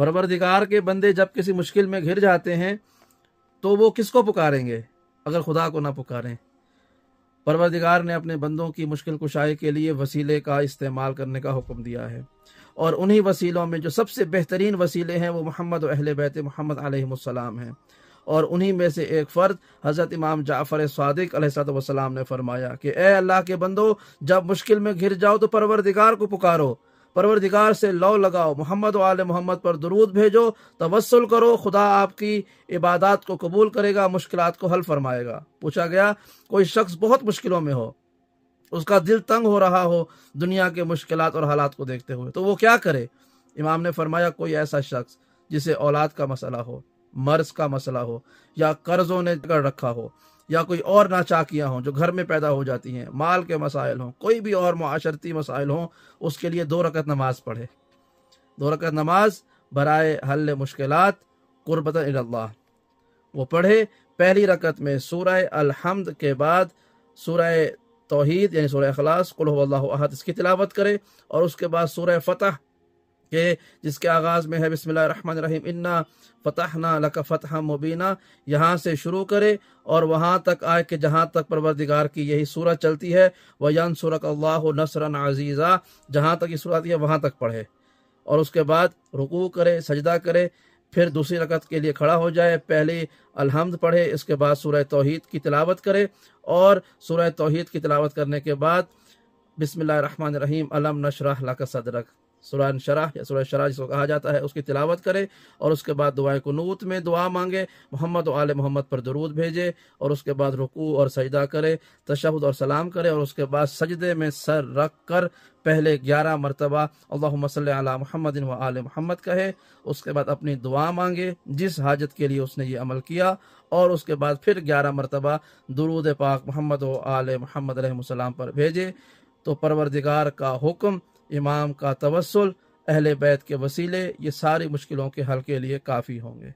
परवरदिगार के बंदे जब किसी मुश्किल में घिर जाते हैं तो वो किसको पुकारेंगे अगर खुदा को ना पुकारें परवरदिगार ने अपने बंदों की मुश्किल कुशाई के लिए वसीले का इस्तेमाल करने का हुक्म दिया है और उन्हीं वसीलों में जो सबसे बेहतरीन वसीले हैं वो मोहम्मद अहल बैत मोहम्मद आलम हैं और उन्हीं में से एक फ़र्द हज़रत इमाम जाफ़र सदक वसलाम ने फरमाया कि ए अल्लाह के बंदो जब मुश्किल में घिर जाओ तो परवरदिगार को पुकारो परवरदिगार से लौ लगाओ मोहम्मद वाल मोहम्मद पर दरूद भेजो तवसल करो खुदा आपकी इबादत को कबूल करेगा मुश्किल को हल फरमाएगा पूछा गया कोई शख्स बहुत मुश्किलों में हो उसका दिल तंग हो रहा हो दुनिया के मुश्किल और हालात को देखते हुए तो वो क्या करे इमाम ने फरमाया कोई ऐसा शख्स जिसे औलाद का मसला हो मर्ज का मसला हो या कर्जों ने कर रखा हो या कोई और नाचाकियाँ हों जो घर में पैदा हो जाती हैं माल के मसाइल हों कोई भी और माशरती मसाइल हों उसके लिए दो रकत नमाज पढ़े दो रकत नमाज बरए हल मुश्किल क़ुरबत वो पढ़े पहली रकत में सूरह अलहमद के बाद सूरह तोहद यानी सूर्य अखलास कुल्ला अहद इसकी तिलावत करे और उसके बाद सूर्य फ़तह के जिसके आगाज़ में है बिसमीम इन्ना फ़तहना लक फ़तह मुबीना यहाँ से शुरू करे और वहाँ तक आए कि जहाँ तक परवरदिगार की यही सूरत चलती है वयन सूरक अल्लाह नसरन अजीज़ा जहाँ तक ये सूरत है वहाँ तक पढ़े और उसके बाद रुकू करे सजदा करे फिर दूसरी रकत के लिए खड़ा हो जाए पहले अलहमद पढ़े इसके बाद सूरह तोहहीद की तिलावत करे और सूरह तोहहीद की तिलावत करने के बाद बिसमीम अलम नशरह लक सदरक सुरान शराह या सुरान शराह जिसको कहा जाता है उसकी तिलावत करें और उसके बाद दुआ कनूत में दुआ मांगे मोहम्मद आल मोहम्मद पर दरूद भेजे और उसके बाद रुकू और सजदा करे तशहद और सलाम करे और उसके बाद सजदे में सर रख कर पहले ग्यारह मरतबा अल्लाह महमद व आल महमद कहे उसके बाद अपनी दुआ मांगे जिस हाजत के लिए उसने ये अमल किया और उसके बाद फिर ग्यारह मरतबा दरूद पाक मोहम्मद आल महमद पर भेजे तो परवरदिगार का हुक्म इमाम का तवसल अहल बैत के वसीले ये सारी मुश्किलों के हल के लिए काफ़ी होंगे